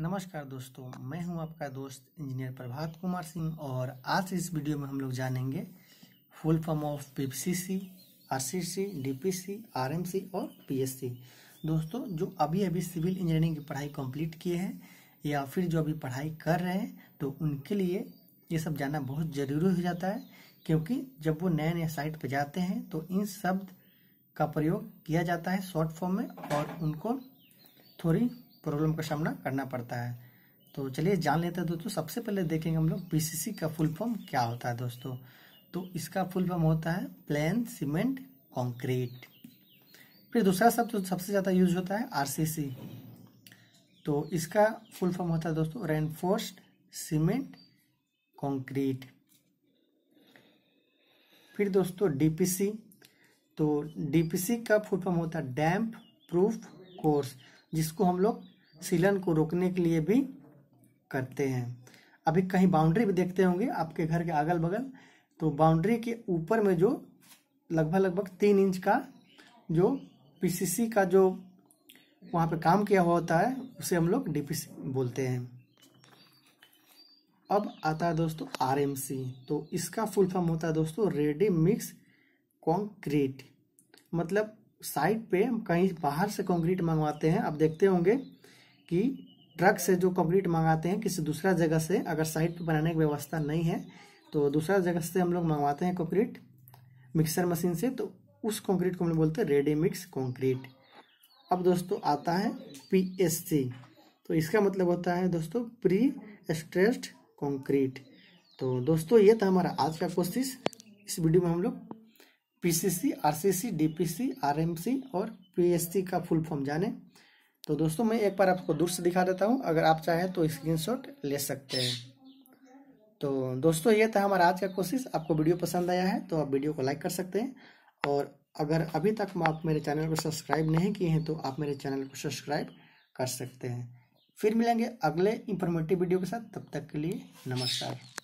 नमस्कार दोस्तों मैं हूं आपका दोस्त इंजीनियर प्रभात कुमार सिंह और आज इस वीडियो में हम लोग जानेंगे full form of PPCC RCC DPC RMC और पीएससी दोस्तों जो अभी अभी सिविल इंजीनियरिंग की पढ़ाई कंप्लीट किए हैं या फिर जो अभी पढ़ाई कर रहे हैं तो उनके लिए ये सब जानना बहुत ज़रूरी हो जाता है क्योंकि जब वो नए नए साइट पर जाते हैं तो इन शब्द का प्रयोग किया जाता है शॉर्ट फॉर्म में और उनको थोड़ी प्रॉब्लम का सामना करना पड़ता है तो चलिए जान लेते हैं दोस्तों सबसे पहले देखेंगे हम लोग पीसीसी का फुल फॉर्म क्या होता है दोस्तों तो इसका फुल फॉर्म होता है प्लेन सीमेंट कंक्रीट फिर दूसरा शब्द तो सबसे ज़्यादा यूज होता है आरसीसी तो इसका फुल फॉर्म होता है दोस्तों रेनफोर्स्ड सीमेंट कंक्रीट फिर दोस्तों डीपीसी तो डीपीसी का फुल फॉर्म होता है डैम्प प्रूफ कोर्स जिसको हम लोग सीलन को रोकने के लिए भी करते हैं अभी कहीं बाउंड्री भी देखते होंगे आपके घर के अगल बगल तो बाउंड्री के ऊपर में जो लगभग लगभग तीन इंच का जो पीसीसी का जो वहाँ पे काम किया हुआ होता है उसे हम लोग डीपीसी बोलते हैं अब आता है दोस्तों आरएमसी तो इसका फुल फॉर्म होता है दोस्तों रेडी मिक्स कंक्रीट मतलब साइट पे हम कहीं बाहर से कंक्रीट मंगवाते हैं अब देखते होंगे कि ट्रक से जो कंक्रीट मंगाते हैं किसी दूसरा जगह से अगर साइट पर बनाने की व्यवस्था नहीं है तो दूसरा जगह से हम लोग मंगवाते हैं कंक्रीट मिक्सर मशीन से तो उस कंक्रीट को हम लोग बोलते हैं रेडी मिक्स कंक्रीट अब दोस्तों आता है पीएससी तो इसका मतलब होता है दोस्तों प्री स्ट्रेस्ड कंक्रीट तो दोस्तों ये था हमारा आज का कोशिश इस वीडियो में हम लोग पीसीसी आरसीसी डीपीसी आरएमसी और पीएससी का फुल फॉर्म जाने तो दोस्तों मैं एक बार आपको दूर से दिखा देता हूँ अगर आप चाहें तो स्क्रीनशॉट ले सकते हैं तो दोस्तों ये था हमारा आज का कोशिश आपको वीडियो पसंद आया है तो आप वीडियो को लाइक कर सकते हैं और अगर अभी तक आप मेरे चैनल को सब्सक्राइब नहीं किए हैं तो आप मेरे चैनल को सब्सक्राइब कर सकते हैं फिर मिलेंगे अगले इंफॉर्मेटिव वीडियो के साथ तब तक के लिए नमस्कार